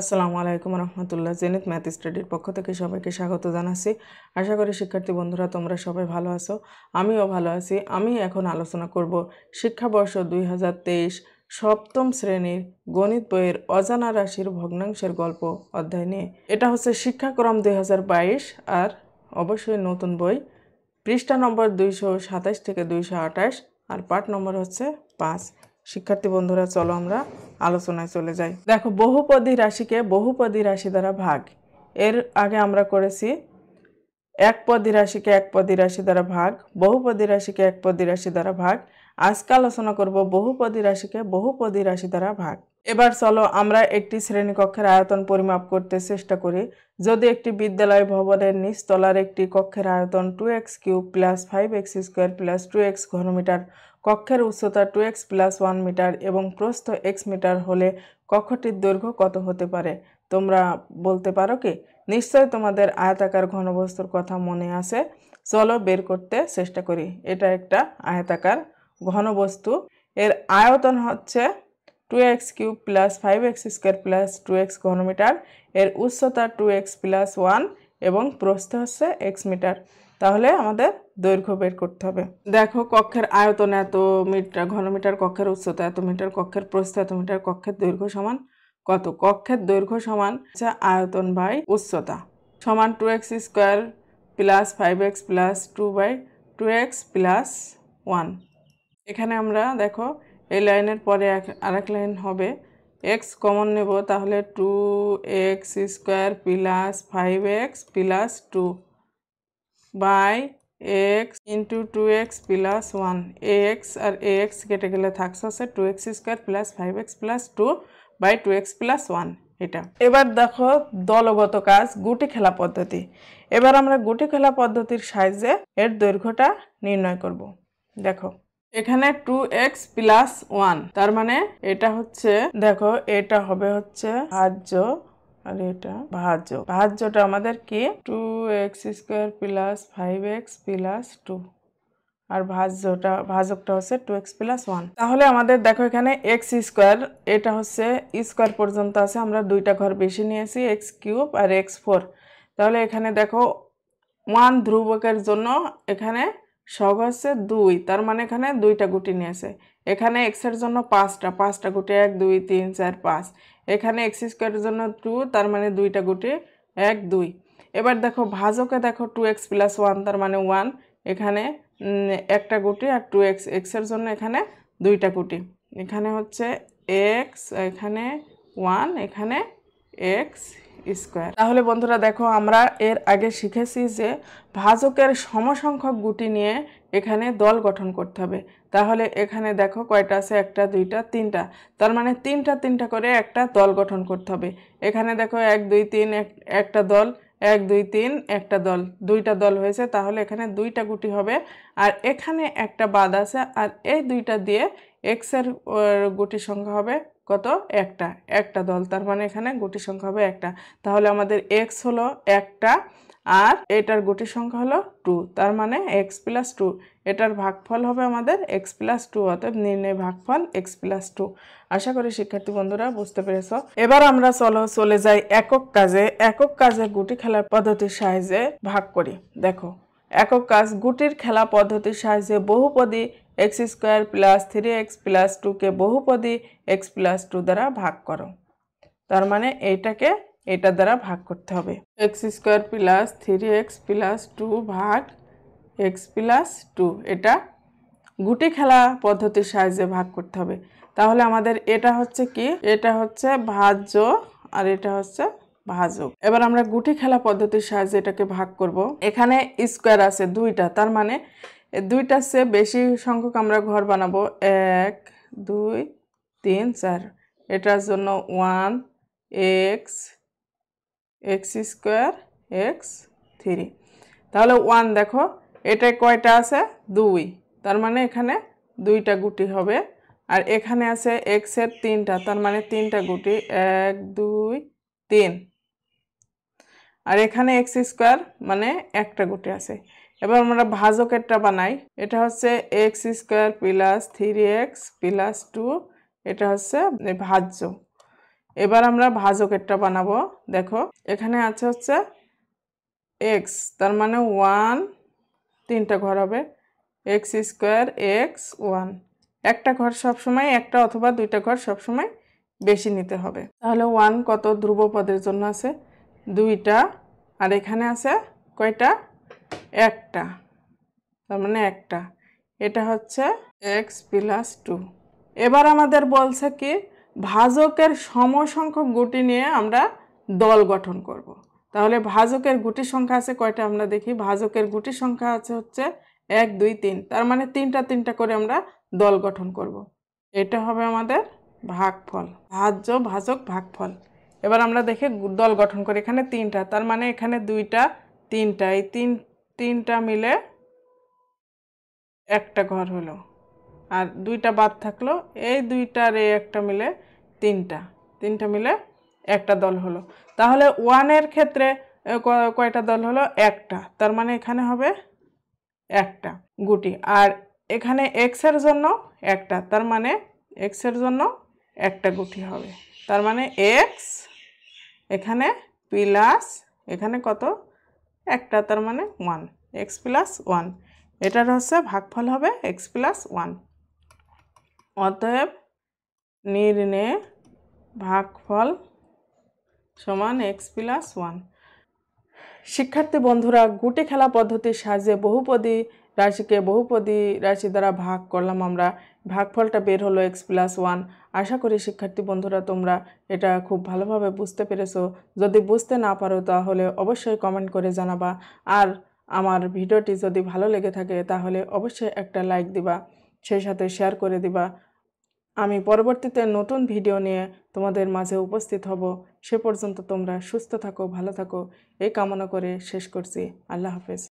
আসসালামু আলাইকুম রহমতুল্লাহ Zenit math স্টাডির পক্ষ থেকে সবাইকে স্বাগত জানাচ্ছি আশা করি শিক্ষার্থী বন্ধুরা তোমরা সবাই ভালো আছো আমিও ভালো আছি আমি এখন আলোচনা করব শিক্ষাবর্ষ দুই সপ্তম শ্রেণীর গণিত বইয়ের অজানা রাশির ভগ্নাংশের গল্প অধ্যায় নিয়ে এটা হচ্ছে শিক্ষাক্রম দুই আর অবশ্যই নতুন বই পৃষ্ঠা নম্বর দুইশো সাতাশ থেকে দুইশো আর পাঠ নম্বর হচ্ছে পাঁচ শিক্ষার্থী বন্ধুরা চলো আমরা আলোচনায় চলে যাই দেখো বহুপদী রাশিকে বহুপদী রাশি দ্বারা ভাগ এর আগে আমরা করেছি একপদী রাশিকে একপদী রাশি দ্বারা ভাগ বহুপদী রাশিকে একপদী রাশি দ্বারা ভাগ আজকে আলোচনা করব বহুপদী রাশিকে বহুপদী রাশি দ্বারা ভাগ এবার চলো আমরা একটি শ্রেণীকক্ষের আয়তন পরিমাপ করতে চেষ্টা করি যদি একটি বিদ্যালয় ভবনের নিচতলার একটি কক্ষের আয়তন two x cube plus five x square plus two x ঘনমিটার কক্ষের উচ্চতা two x plus one metre এবং প্রস্থ এক্স মিটার হলে কক্ষটির দৈর্ঘ্য কত হতে পারে তোমরা বলতে পারো কি নিশ্চয় তোমাদের আয়তাকার ঘনবস্তুর কথা মনে আছে চলো বের করতে চেষ্টা করি এটা একটা আয়তাকার ঘনবস্তু এর আয়তন হচ্ছে two x cube plus five x square plus two x ঘনমিটার এর উচ্চতা টু এক্স প্লাস ওয়ান এবং প্রস্থ হচ্ছে এক্স মিটার তাহলে আমাদের দৈর্ঘ্য বের করতে হবে দেখো কক্ষের আয়তন এত মিটার ঘনমিটার কক্ষের উচ্চতা এত মিটার কক্ষের প্রস্থ এত মিটার কক্ষের দৈর্ঘ্য সমান কত কক্ষের দৈর্ঘ্য সমান হচ্ছে আয়তন বাই উচ্চতা সমান two x square plus five x plus two by two x plus one এখানে আমরা দেখো এই লাইনের পরে আরেক লাইন হবে এক্স কমন নেব তাহলে two x square plus five x plus two by x into two x plus one x আর এক্স কেটে গেলে থাকছে হচ্ছে two x square plus five x plus two by two x plus one এটা এবার দেখো দলগত কাজ গুটি খেলা পদ্ধতি এবার আমরা গুটি খেলা পদ্ধতির সাহায্যে এর দৈর্ঘ্যটা নির্ণয় করব দেখো এখানে টু এক্স প্লাস ওয়ান তার মানে এটা হচ্ছে দেখো এটা হবে হচ্ছে ভাজ্য আর এটা ভাজ্য ভাজ্যটা আমাদের কি two x square plus five x plus two আর ভাজ্যটা ভাজকটা হচ্ছে টু এক্স প্লাস ওয়ান তাহলে আমাদের দেখো এখানে এক্স স্কোয়ার এটা হচ্ছে স্কোয়ার পর্যন্ত আছে আমরা দুইটা ঘর বেশি নিয়েছি এক্স কিউব আর এক্স ফোর তাহলে এখানে দেখো ওয়ান ধ্রুবকের জন্য এখানে সব হচ্ছে দুই তার মানে এখানে দুইটা গুটি নিয়েছে এখানে এক্সের জন্য পাঁচটা পাঁচটা গুটি এক দুই তিন চার পাঁচ এখানে এক্স স্কোয়ারের জন্য টু তার মানে দুইটা গুটি এক দুই এবার দেখো ভাজকে দেখো টু এক্স প্লাস ওয়ান তার মানে ওয়ান এখানে একটা গুটি আর টু এক্স এক্সের জন্য এখানে দুইটা গুটি এখানে হচ্ছে এক্স এখানে ওয়ান এখানে এক্স স্কোয়ার তাহলে বন্ধুরা দেখো আমরা এর আগে শিখেছি যে ভাজকের সমসংখ্যক গুটি নিয়ে এখানে দল গঠন করতে হবে তাহলে এখানে দেখো কয়টা আছে একটা দুইটা তিনটা তার মানে তিনটা তিনটা করে একটা দল গঠন করতে হবে এখানে দেখো এক দুই তিন একটা দল এক দুই তিন একটা দল দুইটা দল হয়েছে তাহলে এখানে দুইটা গুটি হবে আর এখানে একটা বাদ আছে আর এই দুইটা দিয়ে এক্সের গুটির সংখ্যা হবে কত একটা একটা দল তার মানে এখানে গুটি সংখ্যা হবে একটা তাহলে আমাদের এক্স হলো একটা আর এটার গুটি সংখ্যা হলো টু তার মানে এক্স প্লাস টু এটার ভাগফল হবে আমাদের এক্স প্লাস টু অর্থাৎ নির্ণয় ভাগফল এক্স প্লাস টু আশা করি শিক্ষার্থী বন্ধুরা বুঝতে পেরেছ এবার আমরা চলো চলে যাই একক কাজে একক কাজে গুটি খেলার পদ্ধতির সাহায্যে ভাগ করি দেখো একক কাজ গুটির খেলা পদ্ধতির সাহায্যে বহুপদী x square plus three x plus টুকে বহুপদী এক্স প্লাস টু দ্বারা ভাগ করো তার মানে এইটাকে এটা দ্বারা ভাগ করতে হবে x square plus three x plus two ভাগ এক্স প্লাস টু এটা গুটি খেলা পদ্ধতির সাহায্যে ভাগ করতে হবে তাহলে আমাদের এটা হচ্ছে কি এটা হচ্ছে ভাজ্য আর এটা হচ্ছে ভাজুক এবার আমরা গুটি খেলা পদ্ধতির সাহায্যে এটাকে ভাগ করব। এখানে স্কোয়ার আছে দুইটা তার মানে দুইটা চেয়ে বেশি সংখ্যক আমরা ঘর বানাবো এক দুই তিন চার এটার জন্য one x x square x three তাহলে ওয়ান দেখো এটা কয়টা আছে দুই তার মানে এখানে দুইটা গুটি হবে আর এখানে আছে এক্সের তিনটা তার মানে তিনটা গুটি এক দুই তিন আর এখানে এক্স স্কোয়ার মানে একটা গুটি আছে এবার আমরা ভাজকেরটা বানাই এটা হচ্ছে x square plus three x plus two এটা হচ্ছে ভাজ্য এবার আমরা ভাজকেরটা বানাবো দেখো এখানে আছে হচ্ছে এক্স তার মানে ওয়ান তিনটা ঘর হবে এক্স স্কোয়ার এক্স ওয়ান একটা ঘর সবসময় একটা অথবা দুইটা ঘর সবসময় বেশি নিতে হবে তাহলে ওয়ান কত ধ্রুব পদের জন্য আছে দুইটা আর এখানে আছে কয়টা একটা তার মানে একটা এটা হচ্ছে এক্স প্লাস টু এবার আমাদের বলছে কি ভাজকের সমসংখ্যক গুটি নিয়ে আমরা দল গঠন করব। তাহলে ভাজকের গুটি সংখ্যা আছে কয়টা আমরা দেখি ভাজকের গুটি সংখ্যা আছে হচ্ছে এক দুই তিন তার মানে তিনটা তিনটা করে আমরা দল গঠন করব। এটা হবে আমাদের ভাগফল ভাজ্য ভাজক ভাগফল এবার আমরা দেখে দল গঠন করি এখানে তিনটা তার মানে এখানে দুইটা তিনটা এই তিন তিনটা মিলে একটা ঘর হলো আর দুইটা বাদ থাকলো এই দুইটার এই একটা মিলে তিনটা তিনটা মিলে একটা দল হলো তাহলে ওয়ানের ক্ষেত্রে কয়টা দল হলো একটা তার মানে এখানে হবে একটা গুটি আর এখানে এক্সের জন্য একটা তার মানে এক্সের জন্য একটা গুটি হবে তার মানে এক্স এখানে প্লাস এখানে কত একটা তার মানে ওয়ান এক্স প্লাস ওয়ান এটার হচ্ছে ভাগফল হবে এক্স প্লাস ওয়ান অতএব নির্ণে ভাগফল সমান এক্স প্লাস ওয়ান শিক্ষার্থী বন্ধুরা গুটি খেলা পদ্ধতির সাহায্যে বহুপদী রাশিকে বহুপদী রাশি দ্বারা ভাগ করলাম আমরা ভাগফলটা বের হলো এক্স প্লাস ওয়ান আশা করি শিক্ষার্থী বন্ধুরা তোমরা এটা খুব ভালোভাবে বুঝতে পেরেছো যদি বুঝতে না পারো তাহলে অবশ্যই কমেন্ট করে জানাবা আর আমার ভিডিওটি যদি ভালো লেগে থাকে তাহলে অবশ্যই একটা লাইক দিবা সেই সাথে শেয়ার করে দিবা আমি পরবর্তীতে নতুন ভিডিও নিয়ে তোমাদের মাঝে উপস্থিত হব সে পর্যন্ত তোমরা সুস্থ থাকো ভালো থাকো এই কামনা করে শেষ করছি আল্লাহ হাফেজ